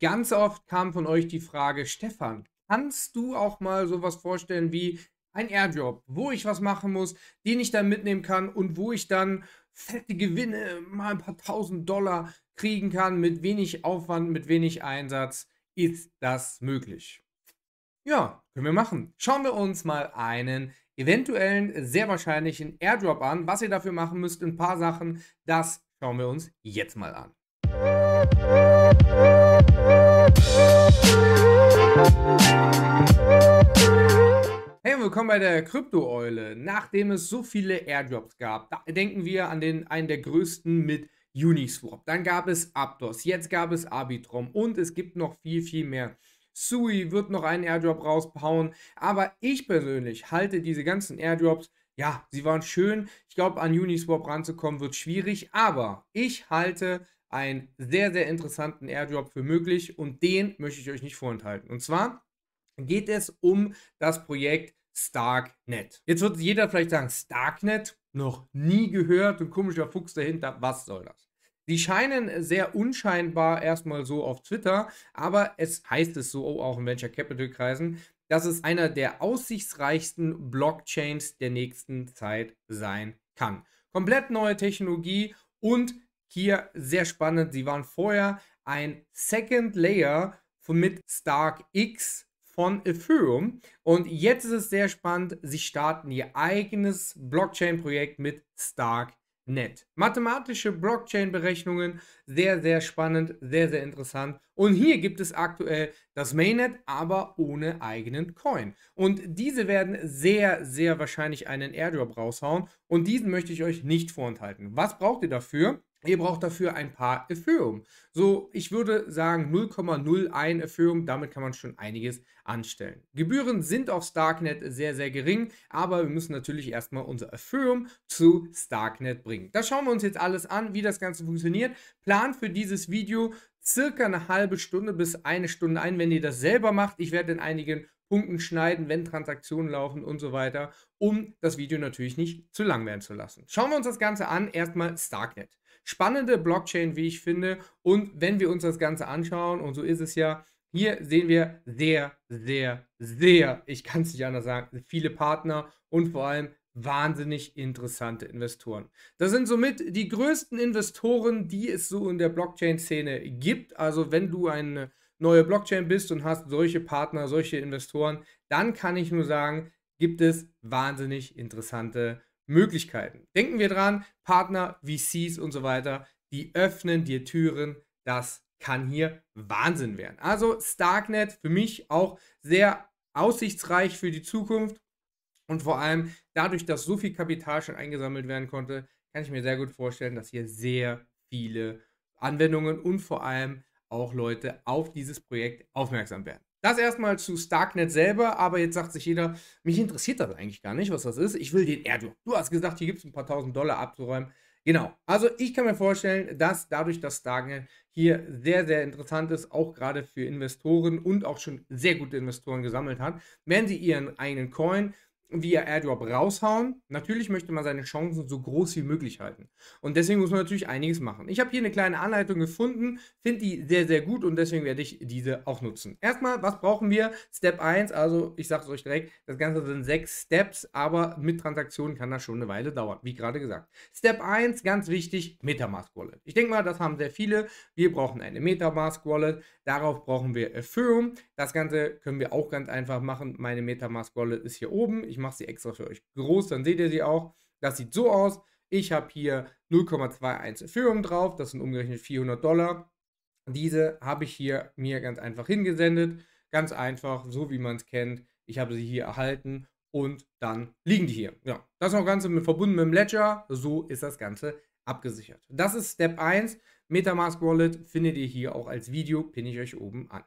Ganz oft kam von euch die Frage, Stefan, kannst du auch mal sowas vorstellen wie ein Airdrop, wo ich was machen muss, den ich dann mitnehmen kann und wo ich dann fette Gewinne, mal ein paar tausend Dollar kriegen kann, mit wenig Aufwand, mit wenig Einsatz. Ist das möglich? Ja, können wir machen. Schauen wir uns mal einen eventuellen, sehr wahrscheinlichen Airdrop an. Was ihr dafür machen müsst, ein paar Sachen, das schauen wir uns jetzt mal an. Musik Hey und willkommen bei der Krypto-Eule. Nachdem es so viele Airdrops gab, denken wir an den einen der größten mit Uniswap. Dann gab es Aptos, jetzt gab es Arbitrum und es gibt noch viel, viel mehr. Sui wird noch einen Airdrop raushauen, aber ich persönlich halte diese ganzen Airdrops ja, sie waren schön. Ich glaube, an Uniswap ranzukommen wird schwierig, aber ich halte einen sehr, sehr interessanten Airdrop für möglich und den möchte ich euch nicht vorenthalten. Und zwar geht es um das Projekt Starknet. Jetzt wird jeder vielleicht sagen, Starknet noch nie gehört und komischer Fuchs dahinter, was soll das? Die scheinen sehr unscheinbar erstmal so auf Twitter, aber es heißt es so oh, auch in Venture Capital Kreisen, dass es einer der aussichtsreichsten Blockchains der nächsten Zeit sein kann. Komplett neue Technologie und hier sehr spannend. Sie waren vorher ein Second Layer von mit Stark X von Ethereum. Und jetzt ist es sehr spannend. Sie starten ihr eigenes Blockchain-Projekt mit Stark Net. Mathematische Blockchain-Berechnungen, sehr, sehr spannend, sehr, sehr interessant. Und hier gibt es aktuell das Mainnet, aber ohne eigenen Coin. Und diese werden sehr, sehr wahrscheinlich einen Airdrop raushauen. Und diesen möchte ich euch nicht vorenthalten. Was braucht ihr dafür? Ihr mhm. braucht dafür ein paar Ethereum. So, ich würde sagen 0,01 Ethereum, damit kann man schon einiges anstellen. Gebühren sind auf Starknet sehr, sehr gering, aber wir müssen natürlich erstmal unser Ethereum zu Starknet bringen. Das schauen wir uns jetzt alles an, wie das Ganze funktioniert. Plan für dieses Video circa eine halbe Stunde bis eine Stunde ein, wenn ihr das selber macht. Ich werde in einigen Punkten schneiden, wenn Transaktionen laufen und so weiter, um das Video natürlich nicht zu lang werden zu lassen. Schauen wir uns das Ganze an, erstmal Starknet spannende Blockchain, wie ich finde. Und wenn wir uns das Ganze anschauen, und so ist es ja, hier sehen wir sehr, sehr, sehr, ich kann es nicht anders sagen, viele Partner und vor allem wahnsinnig interessante Investoren. Das sind somit die größten Investoren, die es so in der Blockchain-Szene gibt. Also wenn du eine neue Blockchain bist und hast solche Partner, solche Investoren, dann kann ich nur sagen, gibt es wahnsinnig interessante Investoren. Möglichkeiten. Denken wir dran, Partner, VCs und so weiter, die öffnen dir Türen, das kann hier Wahnsinn werden. Also Starknet für mich auch sehr aussichtsreich für die Zukunft und vor allem dadurch, dass so viel Kapital schon eingesammelt werden konnte, kann ich mir sehr gut vorstellen, dass hier sehr viele Anwendungen und vor allem auch Leute auf dieses Projekt aufmerksam werden. Das erstmal zu Starknet selber, aber jetzt sagt sich jeder, mich interessiert das eigentlich gar nicht, was das ist. Ich will den Erdogan. Du hast gesagt, hier gibt es ein paar tausend Dollar abzuräumen. Genau. Also ich kann mir vorstellen, dass dadurch dass Starknet hier sehr, sehr interessant ist, auch gerade für Investoren und auch schon sehr gute Investoren gesammelt hat, werden sie ihren eigenen Coin via Airdrop raushauen. Natürlich möchte man seine Chancen so groß wie möglich halten. Und deswegen muss man natürlich einiges machen. Ich habe hier eine kleine Anleitung gefunden, finde die sehr, sehr gut und deswegen werde ich diese auch nutzen. Erstmal, was brauchen wir? Step 1, also ich sage es euch direkt, das Ganze sind sechs Steps, aber mit Transaktionen kann das schon eine Weile dauern, wie gerade gesagt. Step 1, ganz wichtig, Metamask Wallet. Ich denke mal, das haben sehr viele. Wir brauchen eine Metamask Wallet, darauf brauchen wir Ethereum. Das Ganze können wir auch ganz einfach machen. Meine Metamask Wallet ist hier oben. Ich ich mache sie extra für euch groß, dann seht ihr sie auch. Das sieht so aus. Ich habe hier 0,21 Ethereum drauf, das sind umgerechnet 400 Dollar. Diese habe ich hier mir ganz einfach hingesendet. Ganz einfach, so wie man es kennt. Ich habe sie hier erhalten und dann liegen die hier. Ja, das noch Ganze mit, verbunden mit dem Ledger. So ist das Ganze abgesichert. Das ist Step 1. Metamask Wallet findet ihr hier auch als Video, pinne ich euch oben an.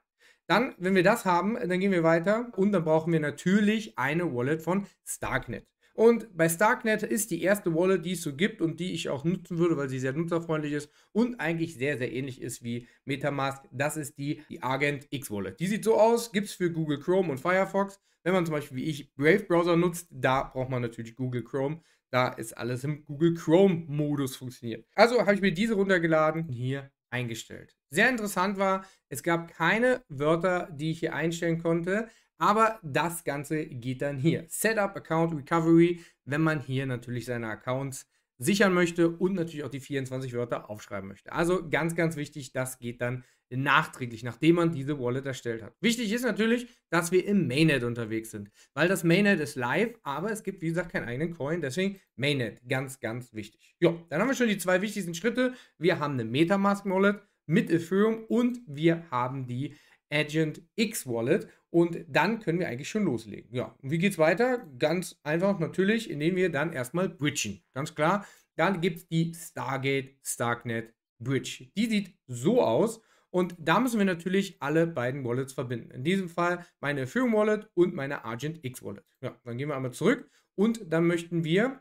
Dann, wenn wir das haben, äh, dann gehen wir weiter und dann brauchen wir natürlich eine Wallet von Starknet. Und bei Starknet ist die erste Wallet, die es so gibt und die ich auch nutzen würde, weil sie sehr nutzerfreundlich ist und eigentlich sehr, sehr ähnlich ist wie Metamask. Das ist die, die Argent X Wallet. Die sieht so aus, gibt es für Google Chrome und Firefox. Wenn man zum Beispiel wie ich Brave Browser nutzt, da braucht man natürlich Google Chrome. Da ist alles im Google Chrome Modus funktioniert. Also habe ich mir diese runtergeladen. Hier eingestellt. Sehr interessant war, es gab keine Wörter, die ich hier einstellen konnte, aber das Ganze geht dann hier. Setup, Account, Recovery, wenn man hier natürlich seine Accounts sichern möchte und natürlich auch die 24 Wörter aufschreiben möchte. Also ganz, ganz wichtig, das geht dann nachträglich, nachdem man diese Wallet erstellt hat. Wichtig ist natürlich, dass wir im Mainnet unterwegs sind, weil das Mainnet ist live, aber es gibt, wie gesagt, keinen eigenen Coin, deswegen Mainnet, ganz, ganz wichtig. Ja, dann haben wir schon die zwei wichtigsten Schritte. Wir haben eine Metamask-Wallet mit Ethereum und wir haben die Agent X Wallet. Und dann können wir eigentlich schon loslegen. Ja, und wie geht's weiter? Ganz einfach natürlich, indem wir dann erstmal bridgen. Ganz klar. Dann gibt es die Stargate Starknet Bridge. Die sieht so aus. Und da müssen wir natürlich alle beiden Wallets verbinden. In diesem Fall meine Ethereum Wallet und meine Argent X Wallet. Ja, dann gehen wir einmal zurück und dann möchten wir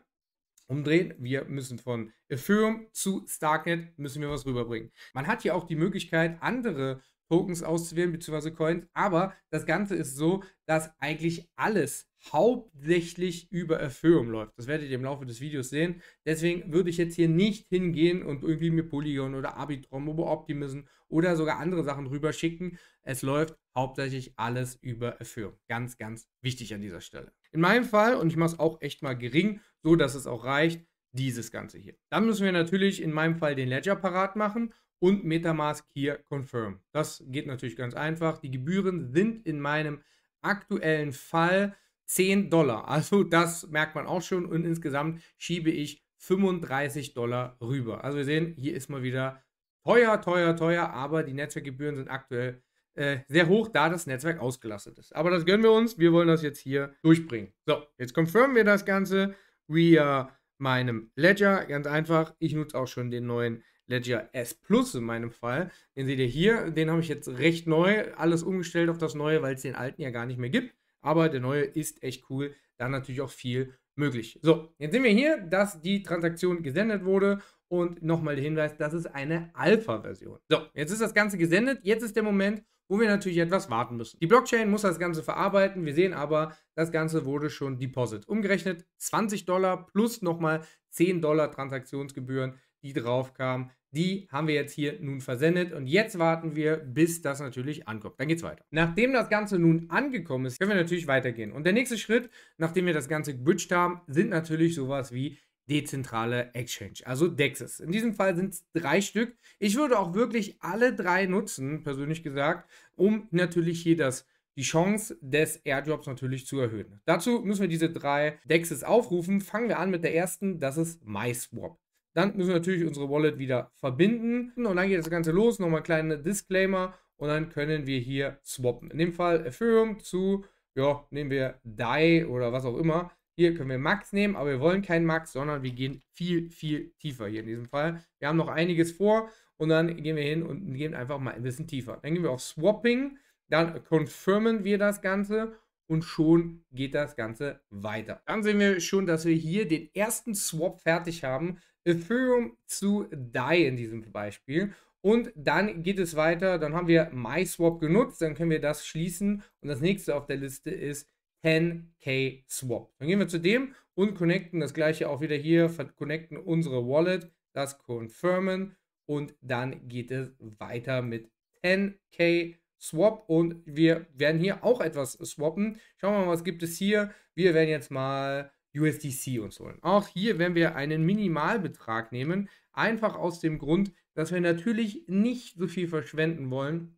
umdrehen. Wir müssen von Ethereum zu Starknet müssen wir was rüberbringen. Man hat hier auch die Möglichkeit, andere Tokens auszuwählen, beziehungsweise Coins. Aber das Ganze ist so, dass eigentlich alles hauptsächlich über Ethereum läuft. Das werdet ihr im Laufe des Videos sehen. Deswegen würde ich jetzt hier nicht hingehen und irgendwie mir Polygon oder Arbitrum oder Optimism oder sogar andere Sachen rüber schicken. Es läuft hauptsächlich alles über Ethereum. Ganz, ganz wichtig an dieser Stelle. In meinem Fall, und ich mache es auch echt mal gering, so dass es auch reicht, dieses Ganze hier. Dann müssen wir natürlich in meinem Fall den Ledger parat machen und Metamask hier Confirm. Das geht natürlich ganz einfach. Die Gebühren sind in meinem aktuellen Fall 10 Dollar. Also das merkt man auch schon und insgesamt schiebe ich 35 Dollar rüber. Also wir sehen, hier ist mal wieder teuer, teuer, teuer, aber die Netzwerkgebühren sind aktuell äh, sehr hoch, da das Netzwerk ausgelastet ist. Aber das gönnen wir uns. Wir wollen das jetzt hier durchbringen. So, jetzt confirmen wir das Ganze via meinem Ledger. Ganz einfach. Ich nutze auch schon den neuen Ledger S Plus in meinem Fall. Den seht ihr hier. Den habe ich jetzt recht neu, alles umgestellt auf das Neue, weil es den alten ja gar nicht mehr gibt. Aber der neue ist echt cool. Da natürlich auch viel möglich. So, jetzt sehen wir hier, dass die Transaktion gesendet wurde. Und nochmal der Hinweis, das ist eine Alpha-Version. So, jetzt ist das Ganze gesendet. Jetzt ist der Moment, wo wir natürlich etwas warten müssen. Die Blockchain muss das Ganze verarbeiten. Wir sehen aber, das Ganze wurde schon Deposit umgerechnet. 20 Dollar plus nochmal 10 Dollar Transaktionsgebühren, die drauf kamen. Die haben wir jetzt hier nun versendet und jetzt warten wir, bis das natürlich ankommt. Dann geht's weiter. Nachdem das Ganze nun angekommen ist, können wir natürlich weitergehen. Und der nächste Schritt, nachdem wir das Ganze gebridged haben, sind natürlich sowas wie dezentrale Exchange, also DEXs. In diesem Fall sind es drei Stück. Ich würde auch wirklich alle drei nutzen, persönlich gesagt, um natürlich hier das die Chance des Airdrops natürlich zu erhöhen. Dazu müssen wir diese drei Dexes aufrufen. Fangen wir an mit der ersten, das ist MySwap. Dann müssen wir natürlich unsere Wallet wieder verbinden und dann geht das Ganze los. Nochmal kleine Disclaimer und dann können wir hier swappen. In dem Fall Ethereum zu, ja, nehmen wir DAI oder was auch immer. Hier können wir Max nehmen, aber wir wollen keinen Max, sondern wir gehen viel, viel tiefer hier in diesem Fall. Wir haben noch einiges vor und dann gehen wir hin und gehen einfach mal ein bisschen tiefer. Dann gehen wir auf Swapping, dann confirmen wir das Ganze und schon geht das Ganze weiter. Dann sehen wir schon, dass wir hier den ersten Swap fertig haben. Ethereum zu DAI in diesem Beispiel. Und dann geht es weiter, dann haben wir MySwap genutzt, dann können wir das schließen. Und das nächste auf der Liste ist 10k Swap. Dann gehen wir zu dem und connecten das gleiche auch wieder hier, connecten unsere Wallet, das confirmen und dann geht es weiter mit 10k Swap. Swap und wir werden hier auch etwas swappen. Schauen wir mal, was gibt es hier. Wir werden jetzt mal USDC uns holen. Auch hier werden wir einen Minimalbetrag nehmen, einfach aus dem Grund, dass wir natürlich nicht so viel verschwenden wollen,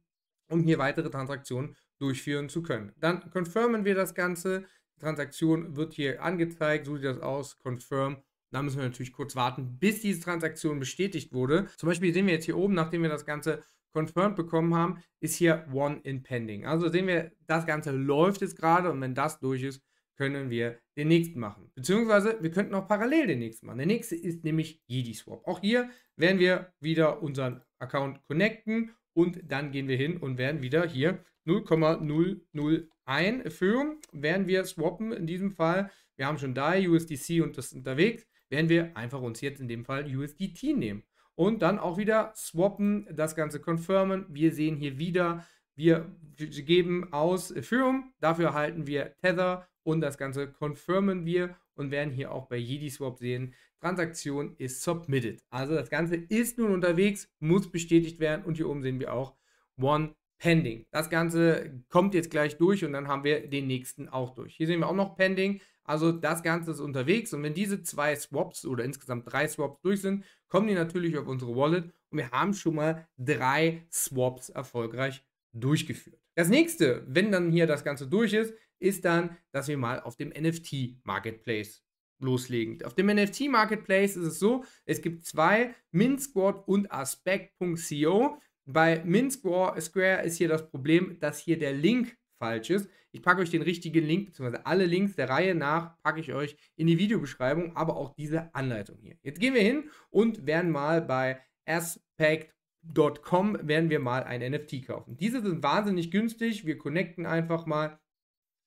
um hier weitere Transaktionen durchführen zu können. Dann confirmen wir das Ganze. Die Transaktion wird hier angezeigt. So sieht das aus. Confirm. Da müssen wir natürlich kurz warten, bis diese Transaktion bestätigt wurde. Zum Beispiel sehen wir jetzt hier oben, nachdem wir das Ganze confirmed bekommen haben, ist hier One in Pending. Also sehen wir, das Ganze läuft jetzt gerade und wenn das durch ist, können wir den nächsten machen. Beziehungsweise wir könnten auch parallel den nächsten machen. Der nächste ist nämlich Yedi Swap. Auch hier werden wir wieder unseren Account connecten und dann gehen wir hin und werden wieder hier 0,001 Erhöhung werden wir swappen in diesem Fall. Wir haben schon da USDC und das unterwegs, werden wir einfach uns jetzt in dem Fall USDT nehmen und dann auch wieder swappen, das Ganze confirmen. Wir sehen hier wieder, wir geben aus Ethereum, dafür erhalten wir Tether und das Ganze confirmen wir und werden hier auch bei JediSwap sehen, Transaktion ist submitted. Also das Ganze ist nun unterwegs, muss bestätigt werden und hier oben sehen wir auch One Pending. Das Ganze kommt jetzt gleich durch und dann haben wir den nächsten auch durch. Hier sehen wir auch noch Pending. Also das Ganze ist unterwegs und wenn diese zwei Swaps oder insgesamt drei Swaps durch sind, kommen die natürlich auf unsere Wallet und wir haben schon mal drei Swaps erfolgreich durchgeführt. Das nächste, wenn dann hier das Ganze durch ist, ist dann, dass wir mal auf dem NFT Marketplace loslegen. Auf dem NFT Marketplace ist es so, es gibt zwei, Mint Squad und Aspect.co. Bei Min Square ist hier das Problem, dass hier der Link falsch ist. Ich packe euch den richtigen Link, beziehungsweise alle Links der Reihe nach, packe ich euch in die Videobeschreibung, aber auch diese Anleitung hier. Jetzt gehen wir hin und werden mal bei aspect.com werden wir mal ein NFT kaufen. Diese sind wahnsinnig günstig. Wir connecten einfach mal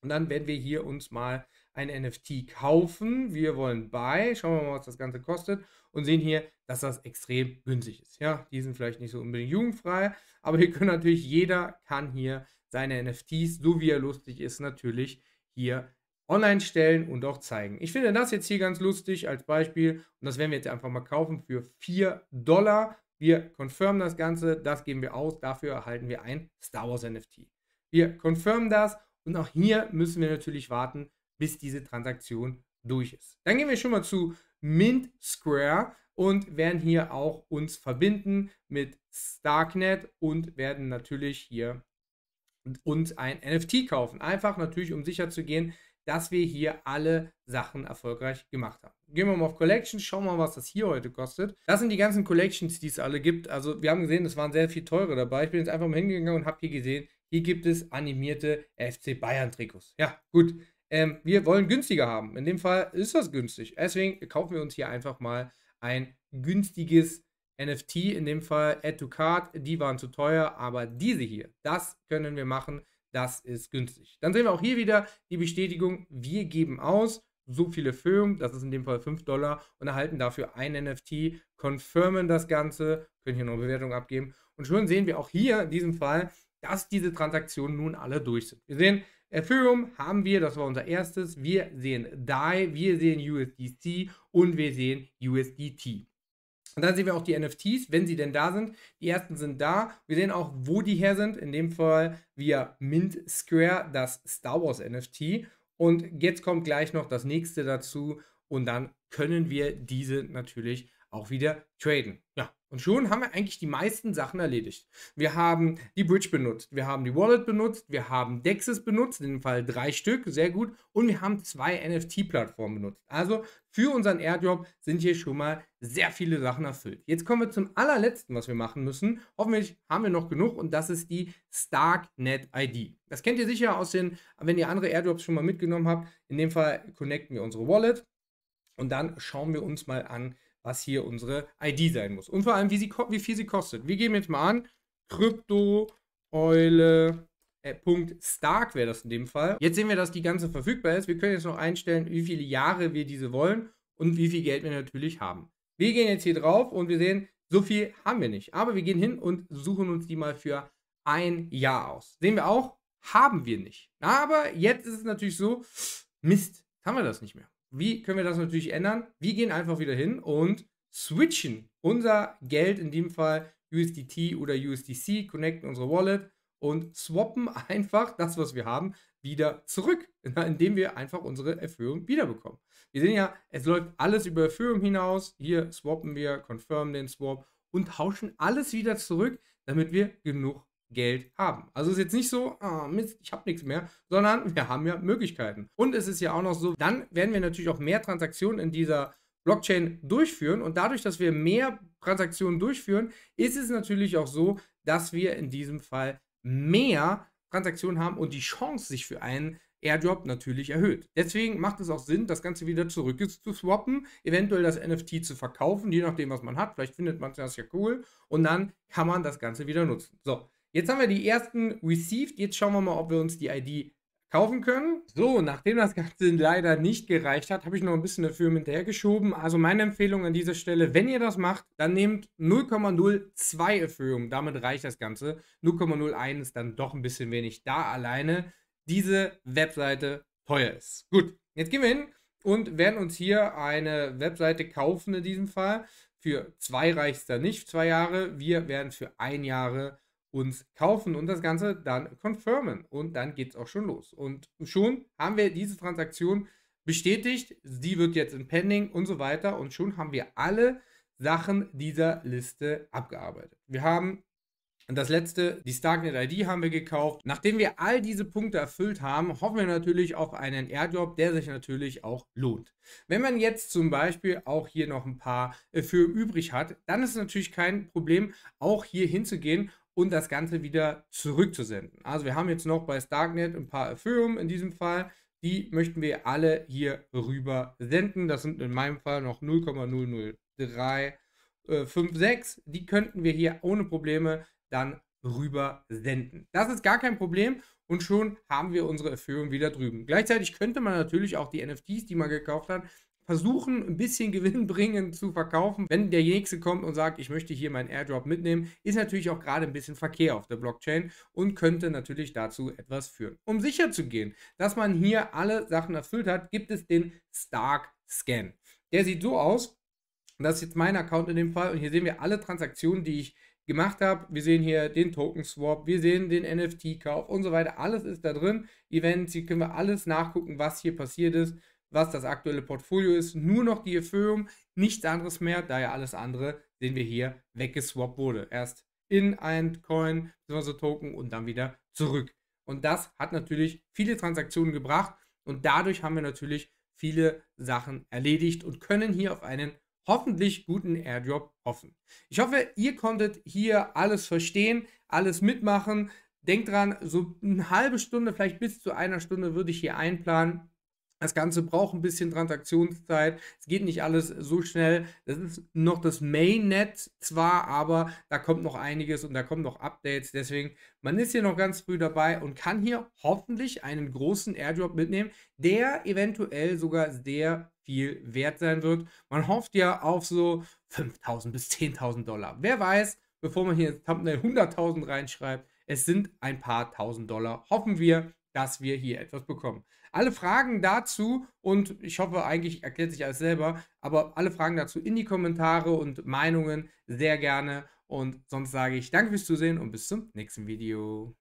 und dann werden wir hier uns mal ein NFT kaufen. Wir wollen Buy. Schauen wir mal, was das Ganze kostet und sehen hier, dass das extrem günstig ist. Ja, die sind vielleicht nicht so unbedingt jugendfrei, aber hier können natürlich jeder kann hier seine NFTs, so wie er lustig ist, natürlich hier online stellen und auch zeigen. Ich finde das jetzt hier ganz lustig als Beispiel und das werden wir jetzt einfach mal kaufen für 4 Dollar. Wir confirmen das Ganze, das geben wir aus, dafür erhalten wir ein Star Wars NFT. Wir confirmen das und auch hier müssen wir natürlich warten, bis diese Transaktion durch ist. Dann gehen wir schon mal zu Mint Square und werden hier auch uns verbinden mit Starknet und werden natürlich hier uns ein NFT kaufen. Einfach natürlich, um sicher zu gehen, dass wir hier alle Sachen erfolgreich gemacht haben. Gehen wir mal auf Collections, schauen wir mal, was das hier heute kostet. Das sind die ganzen Collections, die es alle gibt. Also wir haben gesehen, es waren sehr viel teure dabei. Ich bin jetzt einfach mal hingegangen und habe hier gesehen, hier gibt es animierte FC Bayern Trikots. Ja, gut, ähm, wir wollen günstiger haben. In dem Fall ist das günstig. Deswegen kaufen wir uns hier einfach mal ein günstiges NFT. In dem Fall Add to Card. Die waren zu teuer, aber diese hier, das können wir machen. Das ist günstig. Dann sehen wir auch hier wieder die Bestätigung. Wir geben aus so viele Firmen, das ist in dem Fall 5 Dollar, und erhalten dafür ein NFT, confirmen das Ganze, können hier noch Bewertung abgeben. Und schon sehen wir auch hier in diesem Fall, dass diese Transaktionen nun alle durch sind. Wir sehen, Ethereum haben wir, das war unser erstes, wir sehen DAI, wir sehen USDC und wir sehen USDT. Und dann sehen wir auch die NFTs, wenn sie denn da sind. Die ersten sind da. Wir sehen auch, wo die her sind. In dem Fall via Mint Square, das Star Wars NFT. Und jetzt kommt gleich noch das nächste dazu. Und dann können wir diese natürlich auch wieder traden. Ja, und schon haben wir eigentlich die meisten Sachen erledigt. Wir haben die Bridge benutzt, wir haben die Wallet benutzt, wir haben Dexis benutzt, in dem Fall drei Stück, sehr gut. Und wir haben zwei NFT-Plattformen benutzt. Also für unseren Airdrop sind hier schon mal sehr viele Sachen erfüllt. Jetzt kommen wir zum allerletzten, was wir machen müssen. Hoffentlich haben wir noch genug und das ist die Starknet-ID. Das kennt ihr sicher aus den, wenn ihr andere Airdrops schon mal mitgenommen habt. In dem Fall connecten wir unsere Wallet und dann schauen wir uns mal an, was hier unsere ID sein muss. Und vor allem, wie, sie, wie viel sie kostet. Wir geben jetzt mal an, Krypto, Eule, äh, Punkt Stark wäre das in dem Fall. Jetzt sehen wir, dass die ganze verfügbar ist. Wir können jetzt noch einstellen, wie viele Jahre wir diese wollen und wie viel Geld wir natürlich haben. Wir gehen jetzt hier drauf und wir sehen, so viel haben wir nicht. Aber wir gehen hin und suchen uns die mal für ein Jahr aus. Sehen wir auch, haben wir nicht. Aber jetzt ist es natürlich so, Mist, haben wir das nicht mehr. Wie können wir das natürlich ändern? Wir gehen einfach wieder hin und switchen unser Geld, in dem Fall USDT oder USDC, connecten unsere Wallet und swappen einfach das, was wir haben, wieder zurück, indem wir einfach unsere Erfüllung wiederbekommen. Wir sehen ja, es läuft alles über Erfüllung hinaus. Hier swappen wir, confirm den Swap und tauschen alles wieder zurück, damit wir genug Geld haben. Also ist jetzt nicht so, oh Mist, ich habe nichts mehr, sondern wir haben ja Möglichkeiten. Und es ist ja auch noch so, dann werden wir natürlich auch mehr Transaktionen in dieser Blockchain durchführen. Und dadurch, dass wir mehr Transaktionen durchführen, ist es natürlich auch so, dass wir in diesem Fall mehr Transaktionen haben und die Chance sich für einen Airdrop natürlich erhöht. Deswegen macht es auch Sinn, das Ganze wieder zurück zu swappen, eventuell das NFT zu verkaufen, je nachdem, was man hat. Vielleicht findet man das ja cool und dann kann man das Ganze wieder nutzen. So, Jetzt haben wir die ersten received. Jetzt schauen wir mal, ob wir uns die ID kaufen können. So, nachdem das Ganze leider nicht gereicht hat, habe ich noch ein bisschen dafür hinterhergeschoben. Also meine Empfehlung an dieser Stelle, wenn ihr das macht, dann nehmt 0,02 Ethereum. Damit reicht das Ganze. 0,01 ist dann doch ein bisschen wenig, da alleine diese Webseite teuer ist. Gut, jetzt gehen wir hin und werden uns hier eine Webseite kaufen in diesem Fall. Für zwei reicht es da nicht, zwei Jahre. Wir werden für ein Jahre uns kaufen und das Ganze dann confirmen. Und dann geht es auch schon los. Und schon haben wir diese Transaktion bestätigt. Sie wird jetzt in Pending und so weiter. Und schon haben wir alle Sachen dieser Liste abgearbeitet. Wir haben das letzte, die Starknet ID haben wir gekauft. Nachdem wir all diese Punkte erfüllt haben, hoffen wir natürlich auf einen Airdrop, der sich natürlich auch lohnt. Wenn man jetzt zum Beispiel auch hier noch ein paar äh, für übrig hat, dann ist natürlich kein Problem, auch hier hinzugehen und das Ganze wieder zurückzusenden. Also wir haben jetzt noch bei Starknet ein paar Erfüllungen in diesem Fall. Die möchten wir alle hier rüber senden. Das sind in meinem Fall noch 0,00356. Äh, die könnten wir hier ohne Probleme dann rüber senden. Das ist gar kein Problem und schon haben wir unsere Erfüllung wieder drüben. Gleichzeitig könnte man natürlich auch die NFTs, die man gekauft hat, versuchen, ein bisschen gewinnbringend zu verkaufen. Wenn der nächste kommt und sagt, ich möchte hier meinen Airdrop mitnehmen, ist natürlich auch gerade ein bisschen Verkehr auf der Blockchain und könnte natürlich dazu etwas führen. Um sicher zu gehen, dass man hier alle Sachen erfüllt hat, gibt es den Stark Scan. Der sieht so aus, das ist jetzt mein Account in dem Fall und hier sehen wir alle Transaktionen, die ich gemacht habe. Wir sehen hier den Token Swap, wir sehen den NFT Kauf und so weiter. Alles ist da drin. Events, hier können wir alles nachgucken, was hier passiert ist was das aktuelle Portfolio ist. Nur noch die Ethereum, nichts anderes mehr, da ja alles andere, den wir hier, weggeswappt wurde. Erst in ein Coin bzw. Token und dann wieder zurück. Und das hat natürlich viele Transaktionen gebracht und dadurch haben wir natürlich viele Sachen erledigt und können hier auf einen hoffentlich guten Airdrop hoffen. Ich hoffe, ihr konntet hier alles verstehen, alles mitmachen. Denkt dran, so eine halbe Stunde, vielleicht bis zu einer Stunde würde ich hier einplanen. Das Ganze braucht ein bisschen Transaktionszeit. Es geht nicht alles so schnell. Das ist noch das Mainnet zwar, aber da kommt noch einiges und da kommen noch Updates. Deswegen, man ist hier noch ganz früh dabei und kann hier hoffentlich einen großen Airdrop mitnehmen, der eventuell sogar sehr viel wert sein wird. Man hofft ja auf so 5000 bis 10.000 Dollar. Wer weiß, bevor man hier ins Thumbnail 100.000 reinschreibt, es sind ein paar tausend Dollar. Hoffen wir, dass wir hier etwas bekommen. Alle Fragen dazu und ich hoffe, eigentlich erklärt sich alles selber, aber alle Fragen dazu in die Kommentare und Meinungen sehr gerne. Und sonst sage ich danke fürs Zusehen und bis zum nächsten Video.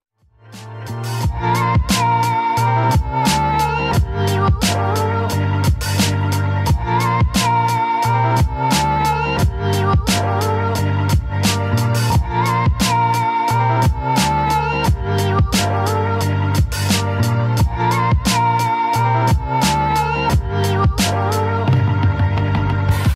Thank you.